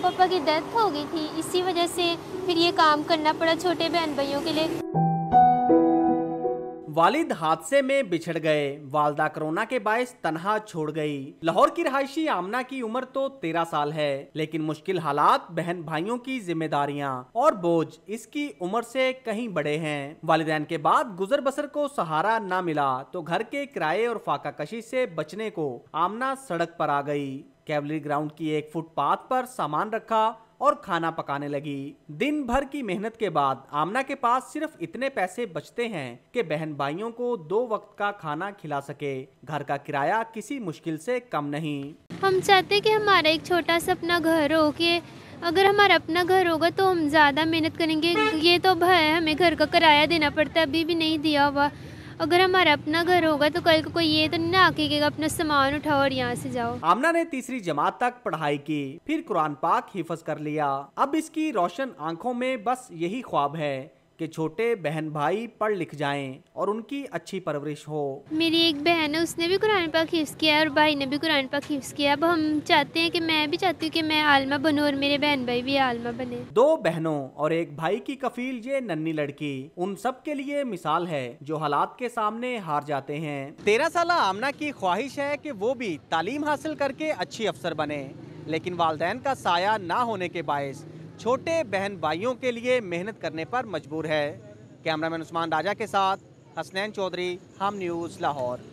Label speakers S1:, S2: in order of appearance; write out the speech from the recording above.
S1: पापा की डेथ हो गई थी इसी वजह से फिर ये काम करना पड़ा छोटे बहन भाइयों के लिए
S2: वालिद हादसे में बिछड़ गए वालदा कोरोना के बायस तनहा छोड़ गई लाहौर की रहायशी आमना की उम्र तो तेरह साल है लेकिन मुश्किल हालात बहन भाइयों की जिम्मेदारियां और बोझ इसकी उम्र से कहीं बड़े हैं वालदेन के बाद गुजर बसर को सहारा न मिला तो घर के किराए और फाका कशी से बचने को आमना सड़क पर आ गई कैवलरी ग्राउंड की एक फुटपाथ पर सामान रखा और खाना पकाने लगी दिन भर की मेहनत के बाद आमना के पास सिर्फ इतने पैसे बचते हैं कि बहन भाइयों को दो वक्त का खाना खिला सके घर का किराया किसी मुश्किल से कम नहीं
S1: हम चाहते कि हमारा एक छोटा सा अपना घर हो के अगर हमारा अपना घर होगा तो हम ज़्यादा मेहनत करेंगे ये तो भय हमें घर का किराया देना पड़ता है अभी भी नहीं दिया हुआ अगर हमारा अपना घर होगा तो कल को कोई ये तो ना कहेगा अपना सामान उठाओ और यहाँ से जाओ
S2: आमना ने तीसरी जमात तक पढ़ाई की फिर कुरान पाक हिफज कर लिया अब इसकी रोशन आँखों में बस यही ख्वाब है कि छोटे बहन भाई पढ़ लिख जाएं और उनकी अच्छी परवरिश हो
S1: मेरी एक बहन है उसने भी कुरान पाक हिफ्स किया और भाई ने भी कुरान पाक हिफ्स किया अब हम चाहते हैं कि मैं भी चाहती हूँ कि मैं आलमा बनूं और मेरे बहन भाई भी आलमा बने
S2: दो बहनों और एक भाई की कफील ये नन्नी लड़की उन सब के लिए मिसाल है जो हालात के सामने हार जाते हैं तेरह साल आमना की ख्वाहिश है की वो भी तालीम हासिल करके अच्छी अफसर बने लेकिन वालदेन का साया ना होने के बायस छोटे बहन भाइयों के लिए मेहनत करने पर मजबूर है कैमरामैन उस्मान राजा के साथ हसनैन चौधरी हम न्यूज़ लाहौर